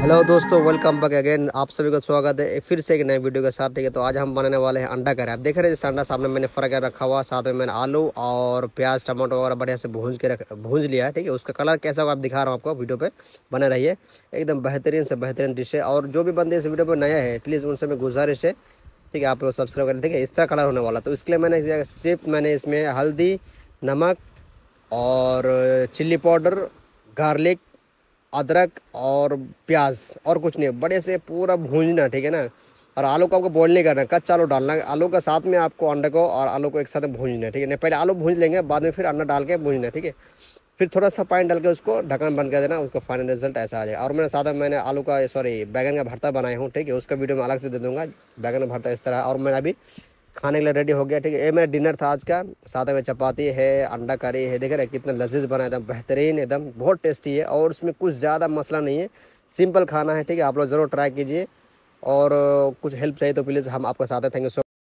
hello दोस्तों welcome back again आप सभी का स्वागत है फिर से एक नए वीडियो के साथ ठीक है तो आज हम बनाने वाले हैं अंडा करी आप देख रहे हैं जैसे अंडा सामने मैंने फ्राई कर रखा हुआ साथ में मैंने आलू और प्याज टमाटो वगैरह बढ़िया से भूंज के रख भूंज लिया है ठीक है उसका कलर कैसा होगा आप दिखा रहा हूँ आपको वीडियो पर बने रहिए एकदम बेहतरीन से बेहतरीन डिश है और जो भी बंदे इस वीडियो पर नया है प्लीज़ उनसे मैं गुजारिश है ठीक है आप लोग सब्सक्राइब करें ठीक है इस तरह कलर होने वाला तो इसके लिए मैंने सिर्फ मैंने इसमें हल्दी नमक और चिल्ली पाउडर गार्लिक अदरक और प्याज और कुछ नहीं बड़े से पूरा भूंजना ठीक है ना और आलू को आपको बॉयल नहीं करना कच्चा आलू डालना आलू का साथ में आपको अंडे को और आलू को एक साथ भूंजना है ठीक है ना पहले आलू भूंज लेंगे बाद में फिर अंडा डाल के भूंजना ठीक है फिर थोड़ा सा पानी डाल के उसको ढक्कन बंद कर देना उसका फाइनल रिजल्ट ऐसा आ जाएगा और मैंने साथ में मैंने आलू का सॉरी बैगन का भरता बनाया हूँ ठीक है उसका वीडियो मैं अलग से दे दूँगा बैगन का भरता इस तरह और मैंने अभी खाने के लिए रेडी हो गया ठीक है ये मेरा डिनर था आज का साथ में चपाती है अंडा करी है देख रहे हैं कितना लजीज बना एकदम बेहतरीन एकदम बहुत टेस्टी है और उसमें कुछ ज़्यादा मसला नहीं है सिंपल खाना है ठीक है आप लोग ज़रूर ट्राई कीजिए और कुछ हेल्प चाहिए तो प्लीज़ हम आपका साथ हैं थैंक यू सो